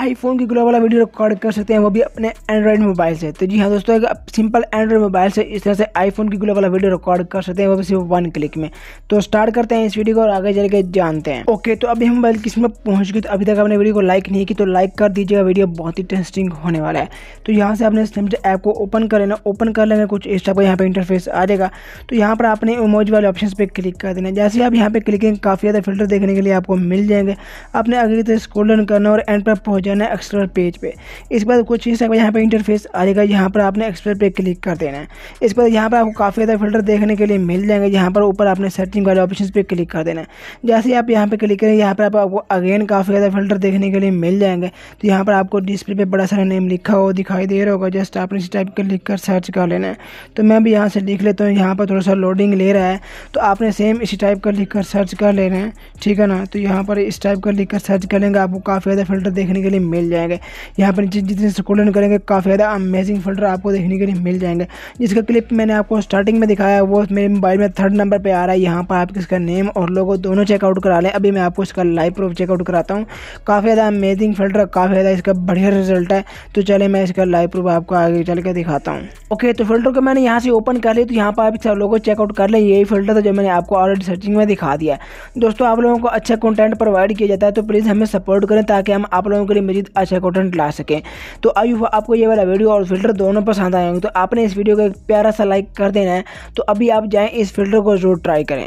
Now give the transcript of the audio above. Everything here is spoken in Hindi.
आईफोन की ग्लोबल वीडियो रिकॉर्ड कर सकते हैं वो भी अपने एंड्रॉइड मोबाइल से तो जी हाँ दोस्तों एक सिंपल एंड्रॉइड मोबाइल से इस तरह से आईफोन की ग्लोबल वीडियो रिकॉर्ड कर सकते हैं वो भी सिर्फ वन क्लिक में तो स्टार्ट करते हैं इस वीडियो को और आगे चल के जानते हैं ओके तो अभी हम मोबाइल किस में पहुंच गए तो अभी तक आपने वीडियो को लाइक नहीं की तो लाइक कर दीजिएगा वीडियो बहुत ही इंटरेस्टिंग होने वाला है तो यहाँ से आपने स्नैपचैट ऐप को ओपन कर लेना ओपन कर लेना कुछ इस टाइप का यहाँ पर इंटरफेस आ जाएगा तो यहाँ पर आपने इमोज वाले ऑप्शन पर क्लिक कर देना जैसे आप यहाँ पर क्लिक करेंगे काफ़ी ज़्यादा फिल्टर देखने के लिए आपको मिल जाएंगे आपने अगली तरह स्क्रोल करना और एंड पर पहुँच जाना है एक्सप्लोर पेज पे इसके बाद कुछ इस यहाँ पे इंटरफेस आ जाएगा यहाँ पर आपने एक्सप्लोर पे क्लिक कर देना है इसके बाद यहाँ पर आपको काफ़ी ज़्यादा फिल्टर देखने के लिए मिल जाएंगे यहाँ पर ऊपर आपने सर्चिंग वाले ऑप्शन पर क्लिक कर देना है जैसे ही आप यहाँ पर क्लिक करें यहाँ पर आपको अगेन काफ़ी ज़्यादा फिल्टर देखने के लिए मिल जाएंगे तो यहाँ पर आपको डिस्प्ले पर बड़ा सारा नेम लिखा हो दिखाई दे रहा होगा जस्ट आपने इस टाइप का लिख कर सर्च कर लेना है तो मैं भी यहाँ से लिख लेता हूँ यहाँ पर थोड़ा सा लोडिंग ले रहा है तो आपने सेम इसी टाइप का लिख कर सर्च कर लेना है ठीक है ना तो यहाँ पर इस टाइप का लिख कर सर्च कर लेंगे आपको काफ़ी ज़्यादा फिल्टर देखने के लिए मिल जाएंगे यहाँ पर जितने स्क्रोल करेंगे काफ़ी ज़्यादा अमेजिंग फिल्टर आपको देखने के लिए मिल जाएंगे जिसका क्लिप मैंने आपको स्टार्टिंग में दिखाया वो मेरे मोबाइल में थर्ड नंबर पर आ रहा है यहाँ पर आप इसका नेम और लोगों दोनों चेकआउट करा लें अभी मैं आपको इसका लाइव प्रूफ चेकआउट कराता हूँ काफ़ी ज़्यादा अमेजिंग फिल्टर काफ़ी ज़्यादा इसका बढ़िया रिजल्ट है तो चले मैं इसका लाइव प्रूफ आपको आगे चल के दिखाता हूँ ओके तो फिल्टर को मैंने यहाँ से ओपन कर लिया तो यहाँ पर आप सब लोगों को चेकआउट कर लें यही फिल्टर था जो मैंने आपको ऑलरेडी सर्चिंग में दिखा दिया दोस्तों आप लोगों को अच्छा कंटेंट प्रोवाइड किया जाता है तो प्लीज़ हमें सपोर्ट करें ताकि हम आप लोगों के लिए मजीद अच्छा कॉन्टेंट ला सकें तो आई हुआ आपको ये वाला वीडियो और फिल्टर दोनों पसंद आए होंगे तो आपने इस वीडियो को एक प्यारा सा लाइक कर देना है तो अभी आप जाएँ इस फिल्टर को ज़रूर ट्राई करें